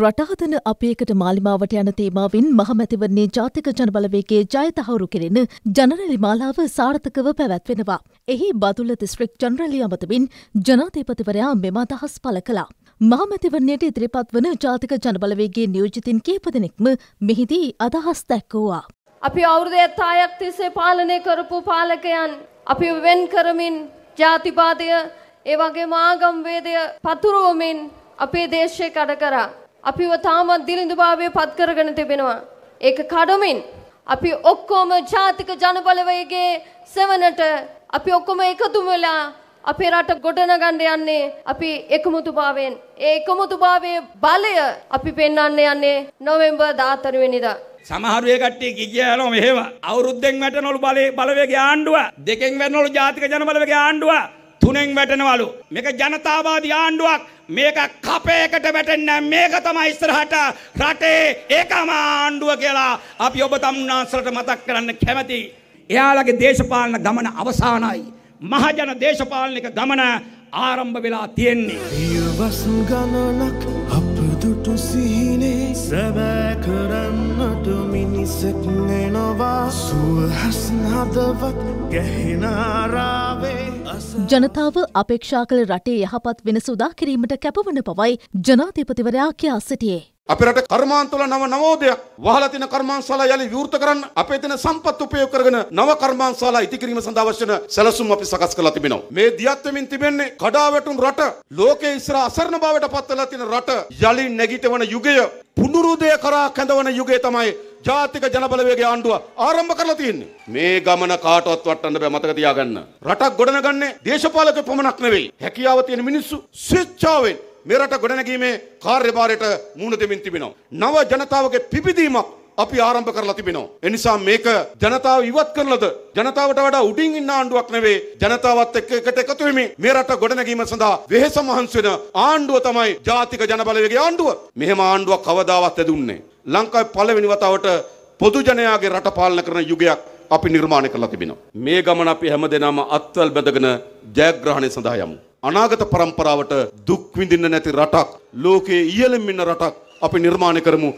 රටහතන අපේකට මාලිමාවට යන තේමාවෙන් මහමැතිවරන්නේ ජාතික ජනබලවේගේ ජයතහවුරු කෙරෙන ජනරැලි මාලාව සාර්ථකව පැවැත්වෙනවා. එහි බතුල දිස්ත්‍රික් ජනරැලි අමතමින් ජනාතීපතිවරයා මෙම අදහස් පල කලා. මහමැතිවරණයට ඉදිරිපත් වන ජාතික ජනබලවේගේ නියෝජිතින් කේපදනෙක්ම මෙහිදී අදහස් දැක්කෝවා. අපි අවුරුදු ඇත්තායක් තිස්සේ පාලනය කරපු පාලකයන් අපි වෙන් කරමින් ජාතිපාදය ඒ වගේ මාගම්වේදය පතුරුවමින් අපේ දේශය කඩ කරා. අපිව තාමත් දිලිඳුභාවය පත් කරගෙන තිබෙනවා. ඒක කඩමින් අපි ඔක්කොම ජාතික ජනබලවයගේ සෙවනට අපි ඔක්කොම එකතු වෙලා අපේ රට ගොඩනගන්න යන්නේ අපි එකමුතුභාවයෙන්. ඒ එකමුතුභාවයේ බලය අපි පෙන්වන්න යන්නේ නොවැම්බර් 14 වෙනිදා. සමහරු ඒ කට්ටිය කියාලෝ මෙහෙම අවුරුද්දෙන් වැටෙනවලු බලේ බලවේග ආණ්ඩුව දෙකෙන් වැටෙනවලු ජාතික ජනබලවේග ආණ්ඩුව තුනෙන් වැටෙනවලු. මේක ජනතාවාදී ආණ්ඩුවක්. මේක කපේකට වැටෙන්නේ මේක තමයි ඉස්සරහට රටේ ඒකම ආණ්ඩුව කියලා අපි ඔබ තමුන්නාන්සලට මතක් කරන්න කැමැති. එයාලගේ දේශපාලන ගමන අවසానයි. මහජන දේශපාලනික ගමන ආරම්භ වෙලා තියෙන්නේ. සියවස් ගණනක් අප දුටු සිහිනේ සැබෑ ජනතාව අපේක්ෂා කළ රටේ යහපත් වෙනස උදා කිරීමට කැපවන පවයි ජනාධිපතිවරයා කියා සිටියේ. අපේ රට කර්මාන්ත වල නව නවෝදයක් වහලා තියෙන කර්මාන්තශාලා යලි විවෘත කරන්න අපේ තියෙන සම්පත් උපයෝග කරගෙන නව කර්මාන්තශාලා ඉදි කිරීම සඳහා අවශ්‍ය වෙන සැලසුම් අපි සකස් කරලා තිබෙනවා මේ දියත් වෙමින් තිබෙන්නේ කඩාවැටුම් රට ලෝකයේ ඉස්සර අසරණ බවට පත් වෙලා තියෙන රට යලි නැගිටවන යුගය පුනරුදය කරා කැඳවන යුගය තමයි ජාතික ජනබලවේගය ආණ්ඩුව ආරම්භ කරලා තියෙන්නේ. මේ ගමන කාටවත් වටන්න බෑ මතක තියාගන්න. රටක් ගොඩනගන්නේ දේශපාලක පමණක් නෙවෙයි. හැකියාව තියෙන මිනිස්සු ස්විච්චාවෙන් මේ රට ගොඩනැගීමේ කාර්යභාරයට මුහුණ දෙමින් තිබෙනවා. නව ජනතාවගේ පිබිදීමක් අපි ආරම්භ කරලා තිබෙනවා. එනිසා මේක ජනතාව ඉවත් කරලද ජනතාවට වඩා උඩින් ඉන්න ආණ්ඩුවක් නෙවෙයි ජනතාවත් එක්ක එකට එකතු වෙමින් මේ රට ගොඩනැගීම සඳහා වෙහෙස මහන්සි වෙන ආණ්ඩුව තමයි ජාතික ජනබලවේගයේ ආණ්ඩුව. මෙහෙම ආණ්ඩුවක් කවදාවත් ඇදුන්නේ ලංකාවේ පළවෙනි වතාවට පොදු ජනයාගේ රට පාලන කරන යුගයක් අපි නිර්මාණය කරලා තිබෙනවා. මේ ගමන අපි හැමදෙනාම අත්වල් බැඳගෙන ජයග්‍රහණය සඳහා යමු. අනාගත પરම්පරාවට දුක් විඳින්න නැති රටක්, ලෝකයේ ඉහළින් ඉන්න රටක් අපි නිර්මාණය කරමු.